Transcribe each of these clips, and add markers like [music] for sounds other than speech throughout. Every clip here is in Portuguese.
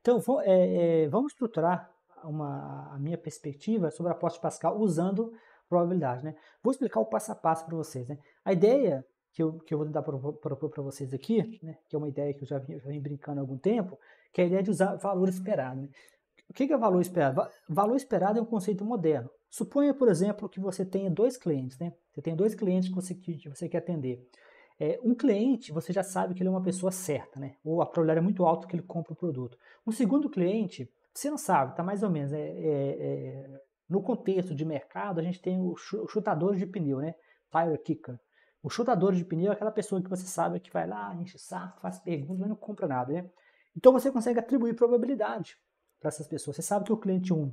Então, vou, é, é, vamos estruturar uma, a minha perspectiva sobre a aposta de Pascal usando probabilidade. Né? Vou explicar o passo a passo para vocês. Né? A ideia que eu, que eu vou tentar propor para vocês aqui, né, que é uma ideia que eu já vim, já vim, brincando há algum tempo, que é a ideia de usar valor esperado. Né? O que é valor esperado? Valor esperado é um conceito moderno. Suponha, por exemplo, que você tenha dois clientes, né? Você tem dois clientes que você, que você quer atender. É, um cliente, você já sabe que ele é uma pessoa certa, né? Ou a probabilidade é muito alta que ele compra o produto. Um segundo cliente, você não sabe, tá mais ou menos. É, é, é no contexto de mercado, a gente tem o chutador de pneu, né? Tire kicker. O chutador de pneu é aquela pessoa que você sabe que vai lá, enche saco, faz perguntas, mas não compra nada, né? Então você consegue atribuir probabilidade para essas pessoas. Você sabe que o cliente 1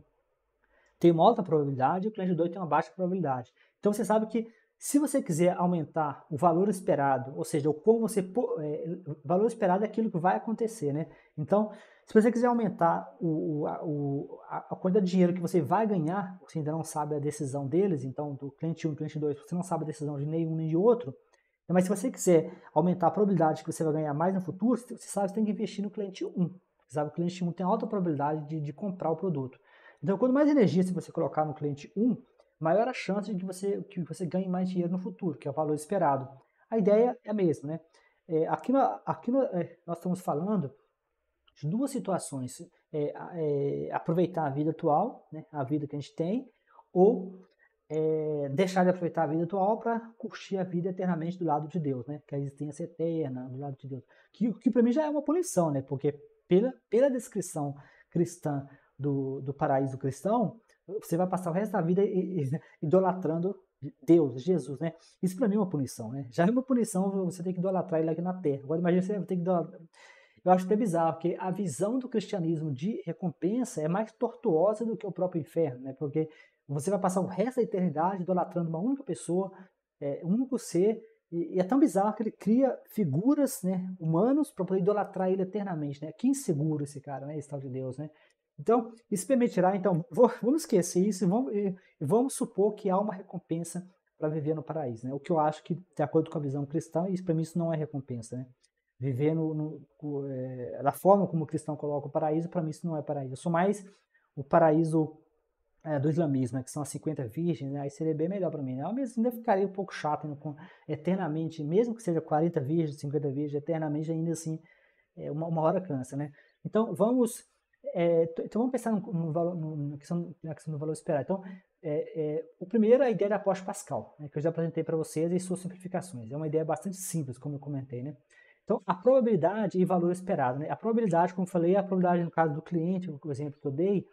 tem uma alta probabilidade e o cliente 2 tem uma baixa probabilidade. Então você sabe que se você quiser aumentar o valor esperado, ou seja, o como você é, valor esperado é aquilo que vai acontecer, né? Então, se você quiser aumentar o, o, a, a, quantidade de dinheiro que você vai ganhar, você ainda não sabe a decisão deles, então do cliente 1 um, cliente 2, você não sabe a decisão de nenhum nem de outro. Né? Mas se você quiser aumentar a probabilidade que você vai ganhar mais no futuro, você sabe que você tem que investir no cliente 1. Um. Você sabe que o cliente 1 um tem alta probabilidade de, de comprar o produto. Então, quanto mais energia você colocar no cliente 1, maior a chance de que você, que você ganhe mais dinheiro no futuro, que é o valor esperado. A ideia é a mesma, né? É, aqui no, aqui no, é, nós estamos falando de duas situações: é, é aproveitar a vida atual, né, a vida que a gente tem, ou é, deixar de aproveitar a vida atual para curtir a vida eternamente do lado de Deus, né? Que a existência é eterna do lado de Deus. Que, que para mim já é uma punição, né? Porque pela, pela descrição cristã do, do paraíso cristão, você vai passar o resto da vida [laughs] idolatrando Deus, Jesus, né? Isso para mim é uma punição, né? Já é uma punição você tem que idolatrar ele aqui na terra. Agora imagina você tem que idolatrar. Eu acho até bizarro, porque a visão do cristianismo de recompensa é mais tortuosa do que o próprio inferno, né? Porque você vai passar o resto da eternidade idolatrando uma única pessoa, é, um único ser, e, é tão bizarro que ele cria figuras né, humanos para poder idolatrar ele eternamente, né? Que inseguro esse cara, né? Esse tal de Deus, né? Então, isso permitirá, então, vou, vamos esquecer isso e vamos, e vamos supor que há uma recompensa para viver no paraíso, né? O que eu acho que, de acordo com a visão cristã, isso para mim isso não é recompensa, né? Viver no, no é, da forma como o cristão coloca o paraíso, para mim isso não é paraíso. Eu sou mais o paraíso é, do islamismo, né? que são as 50 virgens, né? aí seria bem melhor para mim. Né? Eu ah, mesmo ainda ficaria um pouco chato eternamente, mesmo que seja 40 virgens, 50 virgens, eternamente, ainda assim, é, uma, uma hora cansa, né? Então, vamos é, então vamos pensar no, no valor, no, na, questão, na, questão, do valor esperado. Então, é, é, o primeiro é a ideia da aposta Pascal, né, que eu já apresentei para vocês e suas simplificações. É uma ideia bastante simples, como eu comentei. Né? Então, a probabilidade e valor esperado. Né? A probabilidade, como eu falei, é a probabilidade no caso do cliente, o exemplo que eu dei,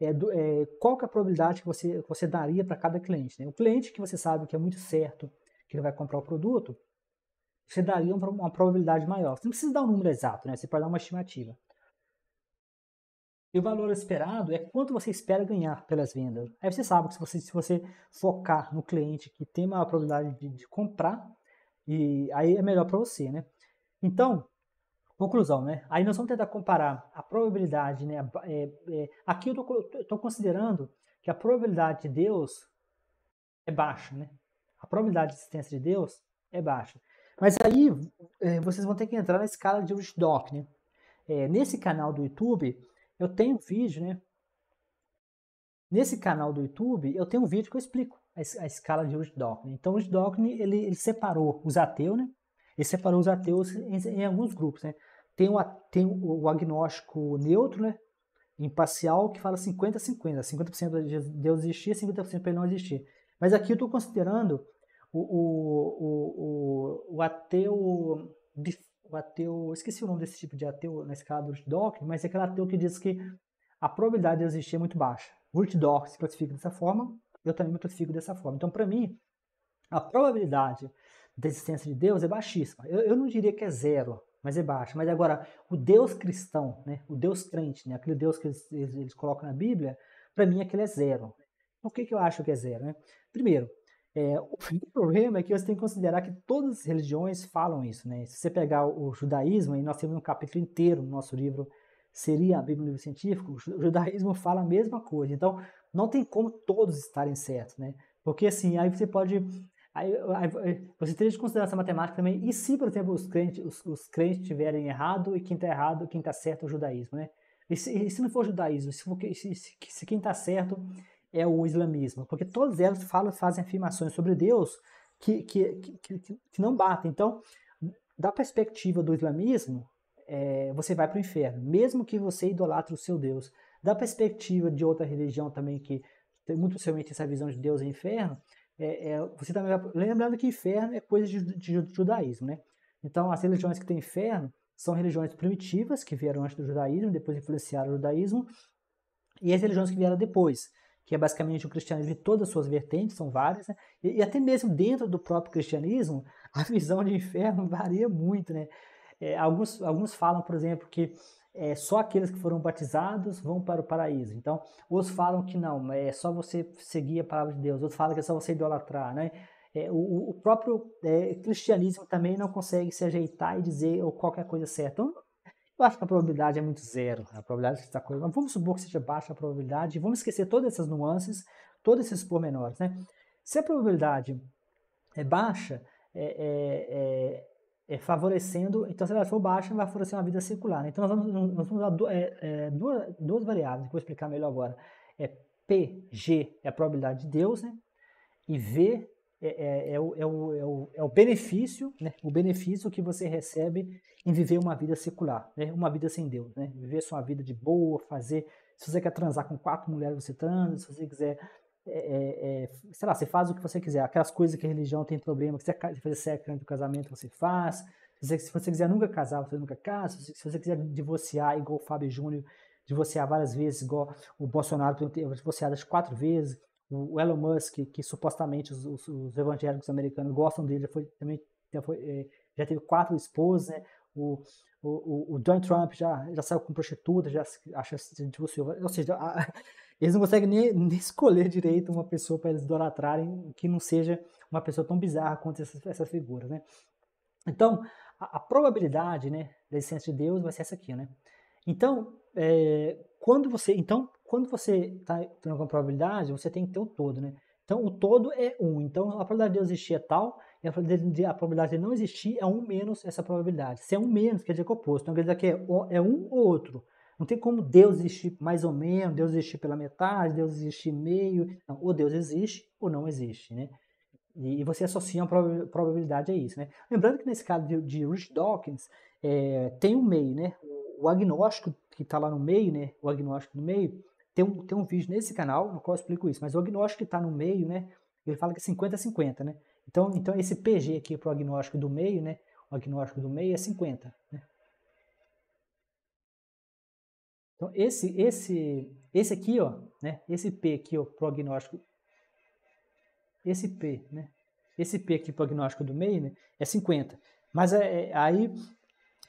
é, do, é, qual que é a probabilidade que você, que você daria para cada cliente. Né? O cliente que você sabe que é muito certo que ele vai comprar o produto, você daria uma, uma probabilidade maior. Você não precisa dar um número exato, né? você pode dar uma estimativa. E o valor esperado é quanto você espera ganhar pelas vendas. Aí você sabe que se você, se você focar no cliente que tem maior probabilidade de, de comprar, e aí é melhor para você, né? Então, conclusão, né? Aí nós vamos tentar comparar a probabilidade, né? É, é, aqui eu estou considerando que a probabilidade de Deus é baixa, né? A probabilidade de existência de Deus é baixa. Mas aí é, vocês vão ter que entrar na escala de Rich Doc, né? É, nesse canal do YouTube, eu tenho um vídeo, né? Nesse canal do YouTube, eu tenho um vídeo que eu explico a, a escala de Rich Então, Rich ele, ele, separou os ateus, né? Ele separou os ateus em, em alguns grupos, né? Tem o, tem o, agnóstico neutro, né? Imparcial, que fala 50-50. 50%, de Deus existir, 50% para ele não existir. Mas aqui eu estou considerando o, o, o, o, o ateu o ateu, esqueci o nome desse tipo de ateu na escala do Dock, mas é aquele ateu que diz que a probabilidade de existir é muito baixa. Dock se classifica dessa forma, eu também me classifico dessa forma. Então, para mim, a probabilidade da existência de Deus é baixíssima. Eu, eu, não diria que é zero, mas é baixa. Mas agora, o Deus cristão, né, o Deus crente, né, aquele Deus que eles, eles colocam na Bíblia, para mim aquele é zero. Por então, que, que eu acho que é zero? Né? Primeiro, é, [laughs] o problema é que você tem que considerar que todas as religiões falam isso, né? Se você pegar o judaísmo, e nós temos um capítulo inteiro no nosso livro, seria a Bíblia no livro científico, o judaísmo fala a mesma coisa. Então, não tem como todos estarem certos, né? Porque assim, aí você pode Aí, aí, você teria de considerar essa matemática também. E se, por exemplo, os crentes, os, os crentes tiverem errado e quem está errado, quem está certo é o judaísmo, né? E se, e se, não for judaísmo, se, for, se, se quem está certo é o islamismo, porque todas elas falam, fazem afirmações sobre Deus que, que, que, que não batem. Então, da perspectiva do islamismo, é, você vai para o inferno, mesmo que você idolatre o seu Deus. Da perspectiva de outra religião também, que tem muito possivelmente essa visão de Deus e é inferno, é, é, você também vai, lembrando que inferno é coisa de, de, de judaísmo, né? Então, as religiões que têm inferno são religiões primitivas, que vieram antes do judaísmo, depois influenciaram o judaísmo, e as religiões que vieram depois que é basicamente o cristianismo de todas as suas vertentes, são várias, né? e, e, até mesmo dentro do próprio cristianismo, [laughs] a visão de inferno [laughs] varia muito, né? É, alguns, alguns falam, por exemplo, que é, só aqueles que foram batizados vão para o paraíso. Então, outros falam que não, é só você seguir a palavra de Deus, outros falam que é só você idolatrar, né? É, o, o, próprio é, cristianismo também não consegue se ajeitar e dizer ou qualquer coisa certa. Então, eu acho que a probabilidade é muito zero. A probabilidade que está coisa. Mas vamos supor que seja baixa a probabilidade. Vamos esquecer todas essas nuances, todos esses pormenores, né? Se a probabilidade é baixa, é, é, é, é favorecendo. Então, se ela for baixa, vai favorecer uma vida circular. Né? Então, nós vamos, nós vamos usar do, é, é, duas, duas variáveis, que eu vou explicar melhor agora. É P, G é a probabilidade de Deus, né? E V é, é, é, o, é, o, é, o, é o benefício, né? o benefício que você recebe em viver uma vida secular, né? uma vida sem Deus. Né? Viver sua vida de boa, fazer. Se você quer transar com quatro mulheres, você transa. Se você quiser. É, é, é sei lá, você faz o que você quiser. Aquelas coisas que a religião tem problema, que você quer fazer sexo antes do casamento, você faz. Se você quiser nunca casar, você nunca casa. Se você quiser divorciar, igual o Fábio Júnior, divorciar várias vezes, igual o Bolsonaro, das quatro vezes o Elon Musk, que, que supostamente os, os, os, evangélicos americanos gostam dele, já, foi, também, já, foi, é, já teve quatro esposas, né? o, o, o Donald Trump já, já saiu com prostituta, já acha se divorciou, ou seja, a, [laughs] eles não conseguem nem, nem, escolher direito uma pessoa para eles idolatrarem que não seja uma pessoa tão bizarra quanto essas, figuras, né? Então, a, a, probabilidade, né, da existência de Deus vai ser essa aqui, né? Então, é, quando você, então, quando você está trabalhando alguma probabilidade, você tem que ter o todo, né? Então, o todo é 1. Então, a probabilidade de eu existir é tal, e a probabilidade de não existir é 1 menos essa probabilidade. Se é 1 menos, quer dizer que é oposto. Então, quer dizer que é, é um ou outro. Não tem como Deus existir mais ou menos, Deus existir pela metade, Deus existir meio. Não, ou Deus existe ou não existe, né? E você associa a probabilidade a isso, né? Lembrando que nesse caso de, de Rich Dawkins, é, tem um meio, né? O, o agnóstico que está lá no meio, né? O agnóstico no meio, tem um, tem um vídeo nesse canal no qual eu explico isso, mas o agnóstico que está no meio, né? Ele fala que é 50-50, né? Então, então esse PG aqui para o agnóstico do meio, né? O agnóstico do meio é 50, né? Então, esse, esse, esse aqui, ó, né? Esse P aqui, ó, prognóstico Esse P, né? Esse P aqui prognóstico do meio, né? É 50. Mas é, é, aí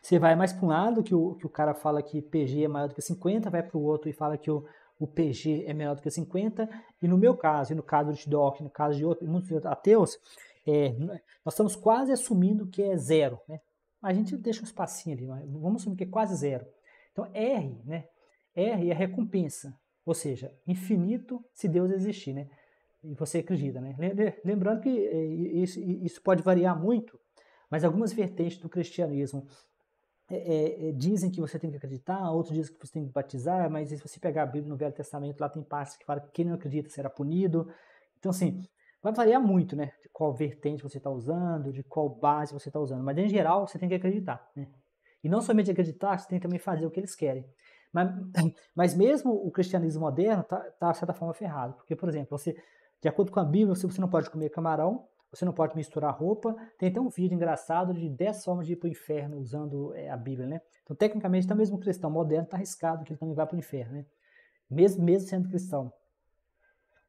você vai mais para um lado, que o, que o cara fala que PG é maior do que 50, vai para o outro e fala que o o PG é menor do que 50, e no meu caso, e no caso do Tidoc, no caso de outros, muitos ateus, é, nós estamos quase assumindo que é zero. Né? A gente deixa um espacinho ali, vamos assumir que é quase zero. Então, R, né? R é recompensa, ou seja, infinito se Deus existir, né? E você acredita, né? Lembrando que é, isso, isso pode variar muito, mas algumas vertentes do cristianismo é, é, é, dizem que você tem que acreditar, outros dizem que você tem que batizar, mas se você pegar a Bíblia no Velho Testamento, lá tem partes que fala que quem não acredita será punido. Então, assim, vai variar muito, né? De qual vertente você está usando, de qual base você está usando. Mas, em geral, você tem que acreditar, né? E não somente acreditar, você tem que também fazer o que eles querem. Mas, [clears throat] mas mesmo o cristianismo moderno está, tá, de certa forma, ferrado. Porque, por exemplo, você, de acordo com a Bíblia, você não pode comer camarão, você não pode misturar roupa. Tem até um vídeo engraçado de 10 formas de ir para o inferno usando é, a Bíblia, né? Então, tecnicamente, até mesmo o cristão moderno está arriscado que ele também vá para o inferno, né? Mesmo, mesmo sendo cristão.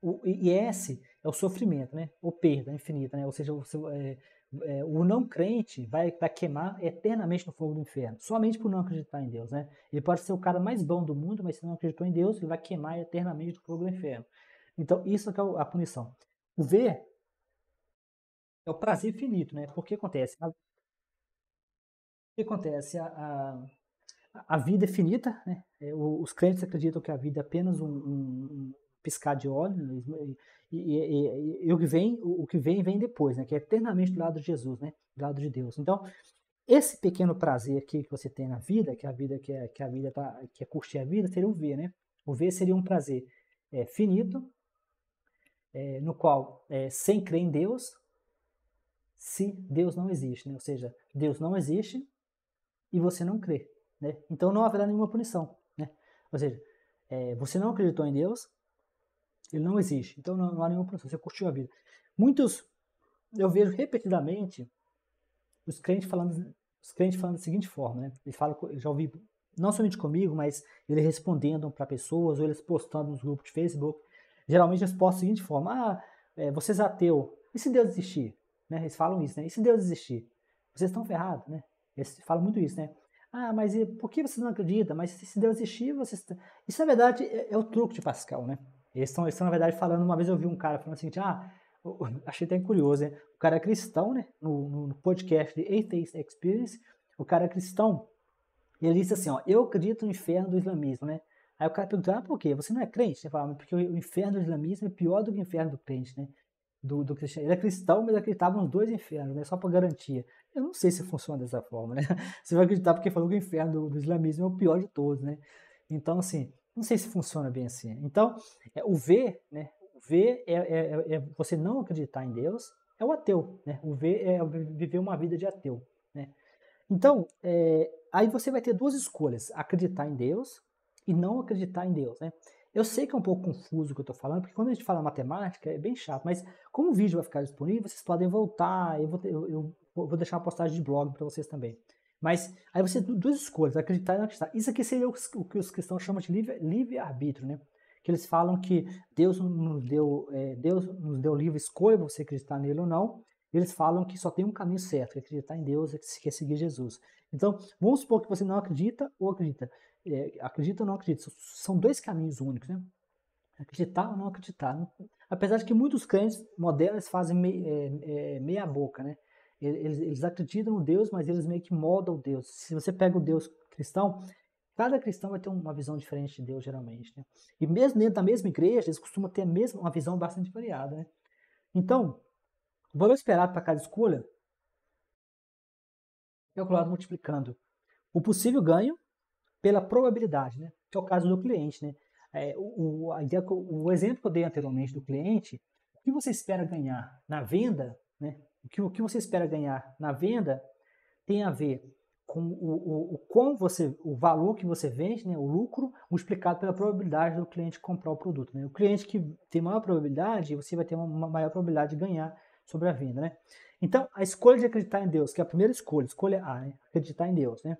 O, e esse é o sofrimento, né? Ou perda infinita, né? Ou seja, o, é, é, o não crente vai, vai queimar eternamente no fogo do inferno, somente por não acreditar em Deus, né? Ele pode ser o cara mais bom do mundo, mas se não acreditou em Deus, ele vai queimar eternamente no fogo do inferno. Então, isso é, é a punição. O V é o prazer finito, né? Porque acontece, a, que acontece a, a, a, vida é finita, né? É, os crentes acreditam que a vida é apenas um, um piscar de olho né? e, e, e, e, o que vem, o que vem vem depois, né? Que é eternamente do lado de Jesus, né? Do lado de Deus. Então esse pequeno prazer aqui que você tem na vida, que é a vida que é, que a vida tá, que é curtir a vida, seria o ver, né? O ver seria um prazer é, finito, é, no qual é, sem crer em Deus se Deus não existe, né? Ou seja, Deus não existe e você não crê, né? Então não haverá nenhuma punição, né? Ou seja, é, você não acreditou em Deus, ele não existe, então não, não há nenhuma punição, você curtiu a vida. Muitos, eu vejo repetidamente os crentes falando, os crentes falando da seguinte forma, né? Eles eu já ouvi não somente comigo, mas eles respondendo para pessoas, ou eles postando nos grupos de Facebook. Geralmente eles postam da seguinte forma: Ah, é, você é ateu, e se Deus existir? Né? Eles falam isso, né? E se Deus existir? Vocês estão ferrados, né? Eles falam muito isso, né? Ah, mas e por que vocês não acreditam? Mas se Deus existir, vocês... Isso, na verdade, é, é o truque de Pascal, né? Eles estão, eles estão, na verdade, falando... Uma vez eu vi um cara falando assim, ah, [laughs] achei até curioso, né? O cara é cristão, né? No, no, no podcast de Atheist Experience, o cara é cristão, e ele disse assim, ó, eu acredito no inferno do islamismo, né? Aí o cara perguntou, ah, por quê? Você não é crente? Ele falou porque o inferno do islamismo é pior do que o inferno do crente, né? do, do cristianismo. Ele é cristão, mas acreditava nos dois infernos, né? Só para garantia. Eu não sei se funciona dessa forma, né? [laughs] Você vai acreditar porque falou que o inferno do, do islamismo é o pior de todos, né? Então, assim, não sei se funciona bem assim. Então, é, o ver, né? O v é, é, é, é, você não acreditar em Deus, é o ateu, né? O ver é viver uma vida de ateu, né? Então, é, aí você vai ter duas escolhas: acreditar em Deus e não acreditar em Deus, né? Eu sei que é um pouco confuso o que eu estou falando, porque quando a gente fala matemática é bem chato, mas como o vídeo vai ficar disponível, vocês podem voltar, eu vou, eu, eu vou deixar uma postagem de blog para vocês também. Mas aí você tem duas escolhas, acreditar e não acreditar. Isso aqui seria o, que os cristãos chamam de livre-arbítrio, livre né? Que eles falam que Deus nos deu, é, Deus nos deu livre escolha, você acreditar nele ou não. Eles falam que só tem um caminho certo, que é acreditar em Deus, é que é seguir Jesus. Então, vamos supor que você não acredita ou acredita é, acredita ou não acredita, são dois caminhos únicos, né? Acreditar ou não acreditar. Apesar de que muitos crentes modernos fazem mei, é, é, meia boca, né? Eles, eles acreditam no Deus, mas eles meio que moldam Deus. Se você pega o Deus cristão, cada cristão vai ter uma visão diferente de Deus, geralmente, né? E mesmo dentro da mesma igreja, eles costumam ter mesmo uma visão bastante variada, né? Então, o valor esperado para cada escolha é calculado multiplicando o possível ganho pela probabilidade, né? que é o caso do cliente. Né? É, o, a ideia, o exemplo que eu dei anteriormente do cliente, o que você espera ganhar na venda, né? o, que, o que você espera ganhar na venda tem a ver com o, o, o como você, o valor que você vende, né? o lucro, multiplicado pela probabilidade do cliente comprar o produto. Né? O cliente que tem maior probabilidade, você vai ter uma maior probabilidade de ganhar sobre a venda. Né? Então, a escolha de acreditar em Deus, que é a primeira escolha, escolha A, né? acreditar em Deus, né?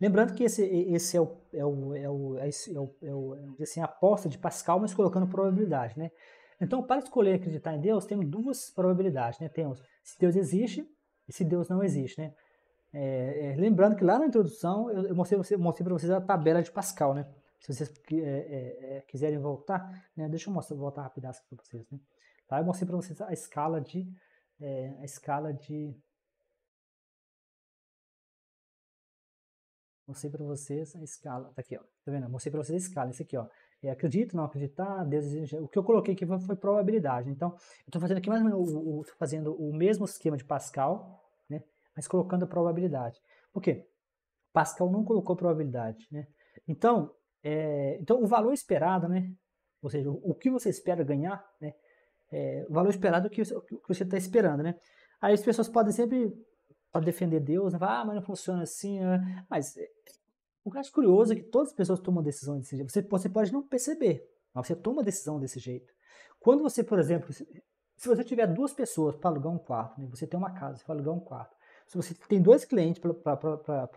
Lembrando que esse, esse é o, é o, é o, é, é o, é o, é assim, a aposta de Pascal, mas colocando probabilidade, né? Então, para escolher acreditar em Deus, temos duas probabilidades, né? Temos se Deus existe e se Deus não existe, né? É, é, lembrando que lá na introdução eu, eu mostrei, mostrei para vocês a tabela de Pascal, né? Se vocês é, é, é, quiserem voltar, né? deixa eu mostrar, voltar rapidinho para vocês, né? Lá tá? eu mostrei para vocês a escala de a escala de Mostrei para vocês a escala. Tá aqui, ó. Tá vendo? Mostrei para vocês a escala. Isso aqui, ó. É acredito, não acreditar, deseja. O que eu coloquei aqui foi, probabilidade. Então, eu estou fazendo aqui mais ou menos o, o fazendo o mesmo esquema de Pascal, né? Mas colocando a probabilidade. Por quê? Pascal não colocou probabilidade, né? Então, é, então o valor esperado, né? Ou seja, o, o que você espera ganhar, né? É, o valor esperado que, é que você está esperando, né? Aí as pessoas podem sempre para defender Deus, né? ah, mas não funciona assim, né? mas é, o que eu acho curioso é que todas as pessoas tomam decisão desse jeito. Você, você pode não perceber, mas você toma decisão desse jeito. Quando você, por exemplo, se, se você tiver duas pessoas para alugar um quarto, né? você tem uma casa para alugar um quarto, se você tem dois clientes para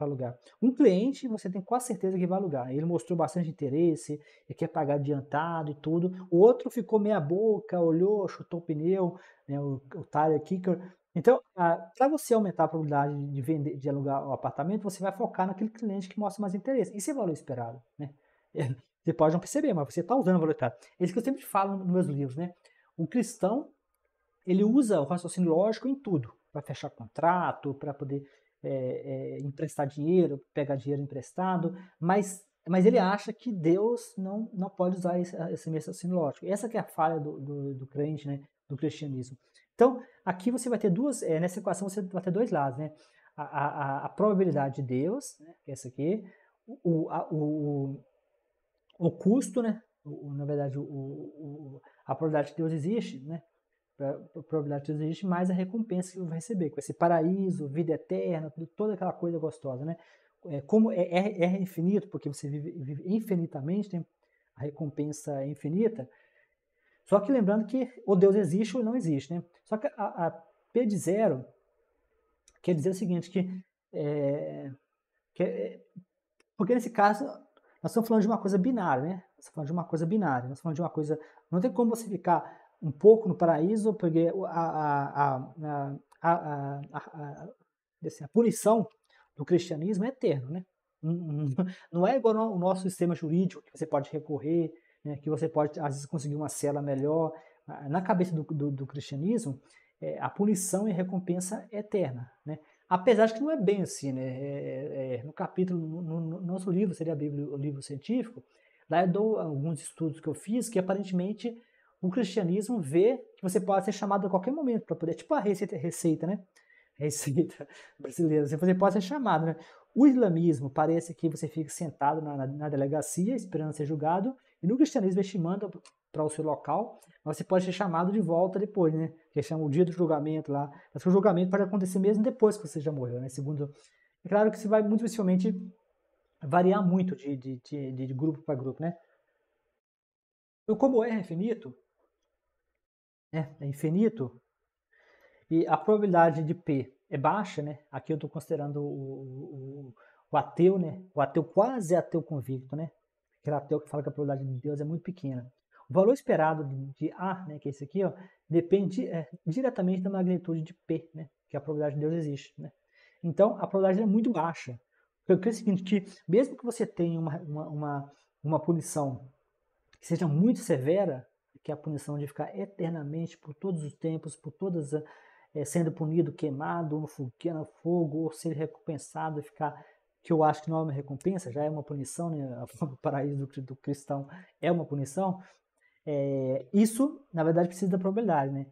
alugar, um cliente você tem quase certeza que vai alugar. Ele mostrou bastante interesse, ele quer pagar adiantado e tudo. O outro ficou meia boca, olhou, chutou o pneu, né, o, o tire kicker, então, para você aumentar a probabilidade de vender, de alugar o apartamento, você vai focar naquele cliente que mostra mais interesse. Isso é valor esperado, né? É, você pode não perceber, mas você está usando o valor esperado. É isso que eu sempre falo nos meus livros, né? O cristão, ele usa o raciocínio lógico em tudo, para fechar contrato, para poder é, é, emprestar dinheiro, pegar dinheiro emprestado, mas mas ele acha que Deus não, não pode usar esse, esse raciocínio lógico. Essa que é a falha do, do, do crente, né, do cristianismo. Então, aqui você vai ter duas, é, nessa equação você vai ter dois lados, né? A, a, a probabilidade de Deus, né? que é essa aqui, o, a, o, o custo, né? O, na verdade, o, o, a probabilidade que Deus existe, né? A probabilidade que Deus existe, mais a recompensa que você vai receber, com esse paraíso, vida eterna, toda aquela coisa gostosa, né? É, como é, é, é infinito, porque você vive, vive infinitamente, tem a recompensa é infinita, só que lembrando que o Deus existe ou não existe, né? Só que a, a P de zero quer dizer o seguinte, que, é, que é, porque nesse caso nós estamos falando de uma coisa binária, né? Nós estamos falando de uma coisa binária, nós estamos falando de uma coisa... Não tem como você ficar um pouco no paraíso, porque a, a, a, assim, a punição do cristianismo é eterna, né? Não [laughs] é igual ao nosso sistema jurídico, que você pode recorrer, né, que você pode, às vezes, conseguir uma cela melhor. Ah, na cabeça do, do, do cristianismo, é, a punição e recompensa é eterna. Né? Apesar de que não é bem assim. Né? É, é, é no capítulo, no, no, nosso livro, seria a Bíblia, o livro científico, lá eu dou alguns estudos que eu fiz que aparentemente o cristianismo vê que você pode ser chamado a qualquer momento para poder, tipo a receita, receita, né? [laughs] Receita brasileira, assim, você pode ser chamado, né? O islamismo parece que você fica sentado na, na, na delegacia esperando ser julgado e no cristianismo, ele te manda para o seu local, mas você pode ser chamado de volta depois, né? Que chama o dia do julgamento lá. Mas o julgamento pode acontecer mesmo depois que você já morreu, né? Segundo. É claro que isso vai muito dificilmente variar muito de, de, de, de grupo para grupo, né? Então, como R é infinito, né? é infinito, e a probabilidade de P é baixa, né? Aqui eu estou considerando o, o, o, ateu, né? O ateu quase ateu convicto, né? Relatel que fala que a probabilidade de Deus é muito pequena. O valor esperado de, A, né, que é esse aqui, ó, depende é, diretamente da magnitude de P, né, que a probabilidade de Deus existe. Né? Então, a probabilidade é muito baixa. Eu creio, é o seguinte, que mesmo que você tenha uma, uma, uma, uma punição que seja muito severa, que é a punição de ficar eternamente, por todos os tempos, por todas é, sendo punido, queimado, no fogo, ou ser recompensado e ficar que eu acho que não é uma recompensa, já é uma punição, né? [laughs] o paraíso do, do cristão é uma punição, é, isso, na verdade, precisa da probabilidade, né?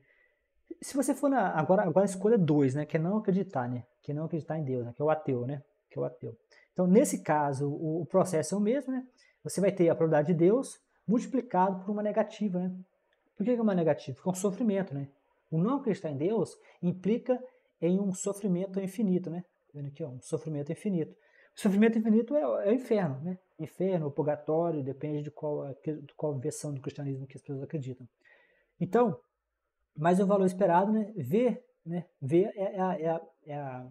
Se você for na, agora, agora escolha é dois, né? Que é não acreditar, né? Que é não acreditar em Deus, né? Que é o ateu, né? Que é o ateu. Então, nesse caso, o, o processo é o mesmo, né? Você vai ter a probabilidade de Deus multiplicado por uma negativa, né? Por que é uma negativa? Porque é um sofrimento, né? O não acreditar em Deus implica em um sofrimento infinito, né? Vendo aqui, ó, um sofrimento infinito sofrimento infinito é, é o inferno, né? Inferno purgatório, depende de qual, de qual versão do cristianismo que as pessoas acreditam. Então, mas o valor esperado, né? Ver, né? Ver é, é, é, é,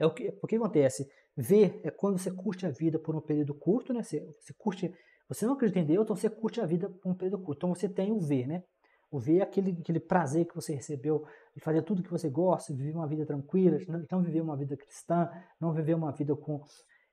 é o, que, o que acontece. Ver é quando você curte a vida por um período curto, né? Você, você curte, você não acredita em Deus, então você curte a vida por um período curto. Então você tem o ver, né? O ver é aquele, aquele prazer que você recebeu de fazer tudo que você gosta, viver uma vida tranquila, uhum. não viver uma vida cristã, não viver uma vida com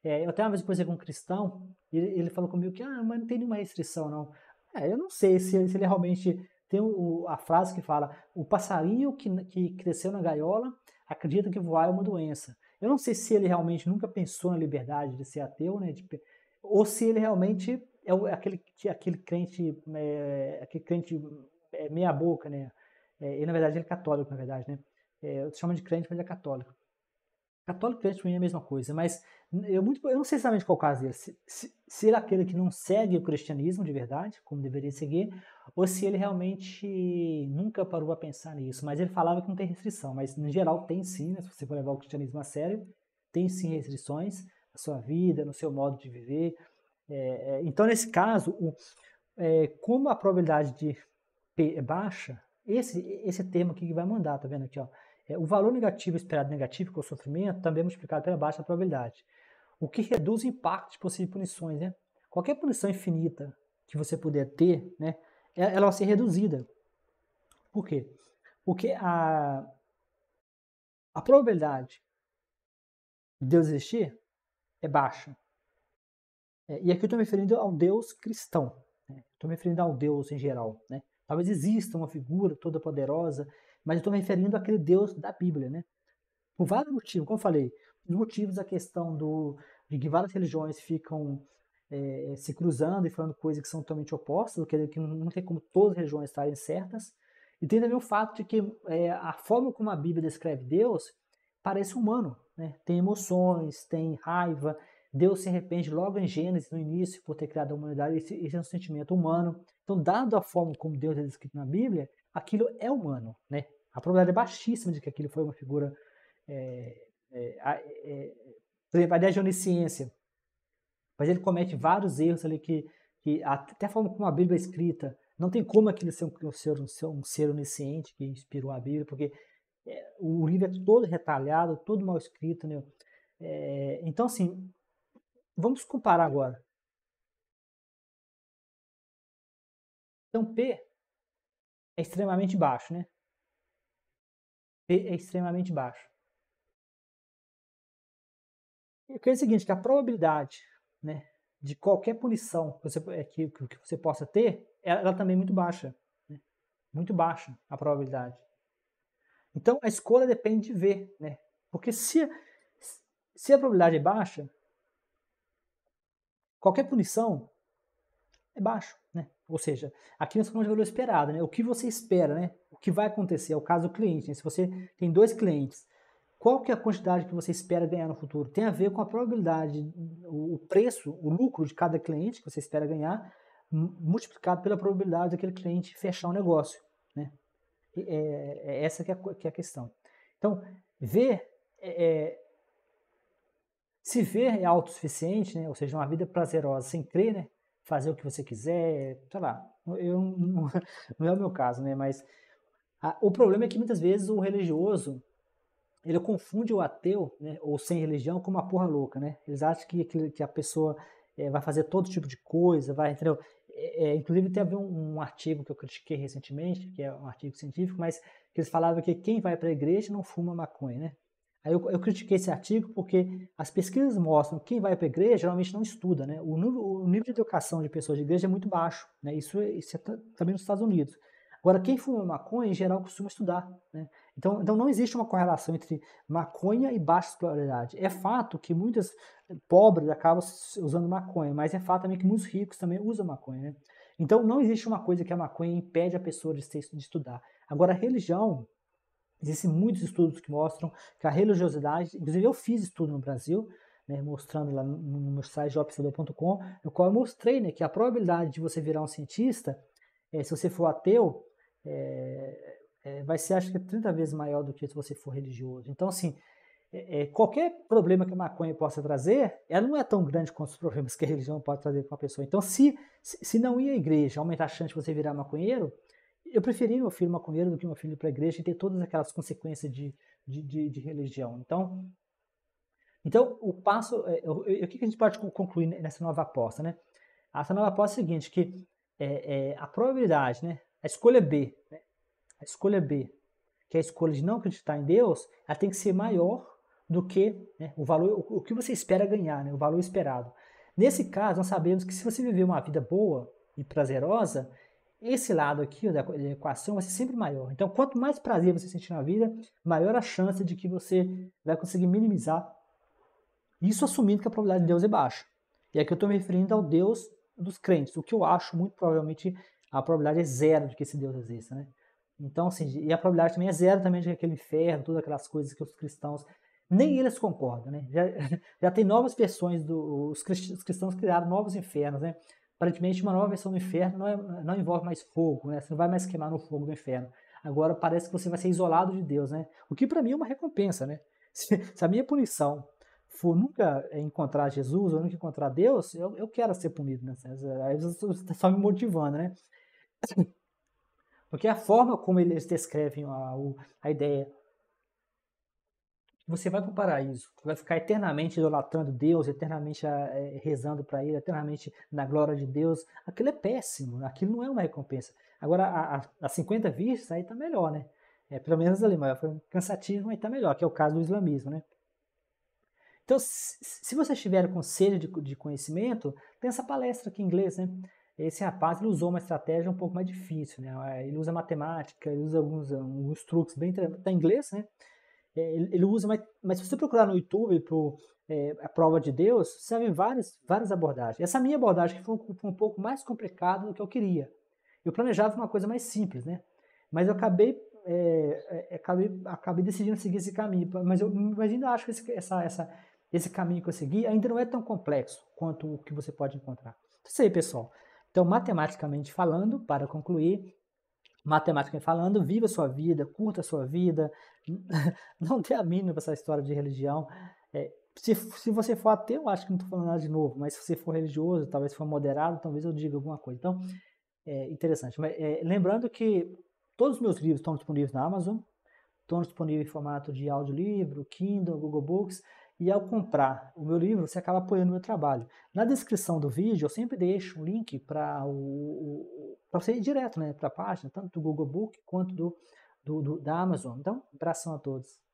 é, eu até uma vez conversei com um cristão, e ele falou comigo que, ah, mas não tem nenhuma restrição, não. É, eu não sei se, se ele realmente tem o, a frase que fala, o passarinho que, que cresceu na gaiola acredita que voar é uma doença. Eu não sei se ele realmente nunca pensou na liberdade de ser ateu, né, de, ou se ele realmente é, é aquele, é aquele crente, é, aquele crente é, meia boca, né, e na verdade, ele é católico, na verdade, né? É, eu chamo de crente, mas ele é católico. Católico crente para mim é a mesma coisa, mas eu, muito, eu não sei exatamente qual caso é. Se, se, se ele é aquele que não segue o cristianismo de verdade, como deveria seguir, ou se ele realmente nunca parou a pensar nisso. Mas ele falava que não tem restrição, mas no geral tem sim, né? se você for levar o cristianismo a sério, tem sim restrições na sua vida, no seu modo de viver. É, é então, nesse caso, o, é, como a probabilidade de P é baixa, esse, esse termo aqui que vai mandar, tá vendo aqui, ó? É, o valor negativo esperado negativo, com é o sofrimento, também é multiplicado pela baixa probabilidade, o que reduz o impacto de possíveis punições. Né? Qualquer punição infinita que você puder ter, né, ela vai ser reduzida. Por quê? Porque a, a probabilidade de Deus existir é baixa. É, e aqui eu estou me referindo ao Deus cristão. Estou né? me referindo ao Deus em geral. Né? Talvez exista uma figura toda poderosa, mas eu estou me referindo àquele Deus da Bíblia, né? Por vários motivos, como eu falei, os motivos a questão do, de que várias religiões ficam é, é se cruzando e falando coisas que são totalmente opostas, que, que não tem como todas as religiões estarem certas, e tem também o fato de que é, a forma como a Bíblia descreve Deus parece humano, né? Tem emoções, tem raiva, Deus se arrepende logo em Gênesis, no início, por ter criado a humanidade, esse, esse é um sentimento humano. Então, dado a forma como Deus é descrito na Bíblia, aquilo é humano, né? A probabilidade é baixíssima de que aquilo foi uma figura... É, é, é, por exemplo, a ideia de onisciência. Mas ele comete vários erros ali que, que até a forma como a Bíblia é escrita, não tem como aquele ser um, ser um, um ser onisciente que inspirou a Bíblia, porque é, o livro é todo retalhado, todo mal escrito. Né? É, então, assim, vamos comparar agora. Então P é extremamente baixo, né? P é extremamente baixo. Eu quero é o seguinte, que a probabilidade né, de qualquer punição que você, é, que, que você possa ter, ela, ela também é muito baixa. Né? Muito baixa a probabilidade. Então a escolha depende de V, né? Porque se, se a probabilidade é baixa, qualquer punição é baixo. Ou seja, aqui nós falamos de valor esperado, né? O que você espera, né? O que vai acontecer, é o caso do cliente. Né? Se você tem dois clientes, qual que é a quantidade que você espera ganhar no futuro? Tem a ver com a probabilidade, o preço, o lucro de cada cliente que você espera ganhar, multiplicado pela probabilidade daquele cliente fechar o um negócio, né? É, é essa que é, a, que é, a, questão. Então, ver... É, é, se ver é autossuficiente, né? ou seja, uma vida prazerosa sem crer, né? fazer o que você quiser, sei lá. Eu, não, [laughs] não é o meu caso, né? Mas a, o problema é que muitas vezes o religioso ele confunde o ateu, né, ou sem religião, com uma porra louca, né? Eles acham que, que, a pessoa é, vai fazer todo tipo de coisa, vai, entendeu? É, é inclusive, teve um, um artigo que eu critiquei recentemente, que é um artigo científico, mas que eles falavam que quem vai para a igreja não fuma maconha, né? Aí eu, eu, critiquei esse artigo porque as pesquisas mostram que quem vai para a igreja geralmente não estuda, né? O nível, o nível, de educação de pessoas de igreja é muito baixo, né? Isso, é, isso é também nos Estados Unidos. Agora, quem fuma maconha, em geral, costuma estudar, né? Então, então não existe uma correlação entre maconha e baixa escolaridade. É fato que muitas eh, pobres acabam usando maconha, mas é fato também que muitos ricos também usam maconha, né? Então, não existe uma coisa que a maconha impede a pessoa de, ser, de estudar. Agora, a religião, Existem muitos estudos que mostram que a religiosidade, inclusive eu fiz estudo no Brasil, né, mostrando lá no, no site jobstudor.com, no qual eu mostrei né, que a probabilidade de você virar um cientista, é, se você for ateu, é, é, vai ser acho que 30 vezes maior do que se você for religioso. Então, assim, qualquer problema que a maconha possa trazer, ela não é tão grande quanto os problemas que a religião pode trazer para uma pessoa. Então, se, se não ir à igreja aumentar a chance de você virar maconheiro, eu preferi meu filho maconheiro do que meu filho para a igreja e ter todas aquelas consequências de, de, de, de religião. Então, então o passo, é, o que a gente pode concluir nessa nova aposta, né? Essa nova aposta é a seguinte, que é, é, a probabilidade, né? A escolha B, né? a escolha B, que é a escolha de não acreditar em Deus, ela tem que ser maior do que né, o valor, o, o, que você espera ganhar, né? O valor esperado. Nesse caso, nós sabemos que se você viver uma vida boa e prazerosa, esse lado aqui da equação vai ser sempre maior. Então, quanto mais prazer você sentir na vida, maior a chance de que você vai conseguir minimizar isso assumindo que a probabilidade de Deus é baixa. E aqui eu estou me referindo ao Deus dos crentes, o que eu acho muito provavelmente a probabilidade é zero de que esse Deus exista, né? Então, assim, e a probabilidade também é zero também de aquele inferno, todas aquelas coisas que os cristãos nem eles concordam, né? Já, [laughs] já tem novas versões dos do, cristãos criaram novos infernos, né? Aparentemente, uma nova versão do inferno não, é, não envolve mais fogo, né? Você não vai mais queimar no fogo do inferno. Agora parece que você vai ser isolado de Deus, né? O que para mim é uma recompensa, né? [laughs] Se, se, a minha punição for nunca encontrar Jesus ou nunca encontrar Deus, eu, eu quero ser punido, né? Aí você está só me motivando, né? [coughs] Porque a forma como eles descrevem a, a ideia você vai para o paraíso, vai ficar eternamente idolatrando Deus, eternamente eh, eh, rezando para Ele, eternamente na glória de Deus. Aquilo é péssimo, aquilo não é uma recompensa. Agora, a, a, a 50 vistas, aí está melhor, né? É, pelo menos ali, mas foi cansativo, mas está melhor, que é o caso do islamismo, né? Então, se, você tiver conselho de, de, conhecimento, tem essa palestra aqui em inglês, né? Esse rapaz ele usou uma estratégia um pouco mais difícil, né? Ele usa matemática, ele usa alguns, alguns truques bem... Está em inglês, né? É, ele usa, mas, mas se você procurar no YouTube por é, a prova de Deus, vai várias, várias abordagens. Essa minha abordagem foi um, foi um pouco mais complicada do que eu queria. Eu planejava uma coisa mais simples, né? Mas eu acabei, é, é, é acabei, acabei decidindo seguir esse caminho. Mas eu mas ainda acho que esse, essa, essa, esse caminho que eu segui ainda não é tão complexo quanto o que você pode encontrar. Isso aí, pessoal. Então, matematicamente falando, para concluir, matemática falando, viva a sua vida, curta a sua vida, [laughs] não tenha a mínima para essa história de religião. É, se, se você for ateu, eu acho que não estou falando nada de novo, mas se você for religioso, talvez for moderado, talvez eu diga alguma coisa. Então, é interessante. Mas, é, lembrando que todos os meus livros estão disponíveis na Amazon, estão disponíveis em formato de audiolivro, Kindle, Google Books, e ao comprar o meu livro, você acaba apoiando o meu trabalho. Na descrição do vídeo, eu sempre deixo um link para o, o para você ir direto né, para a página, tanto do Google Book quanto do, do, do da Amazon. Então, abração a todos.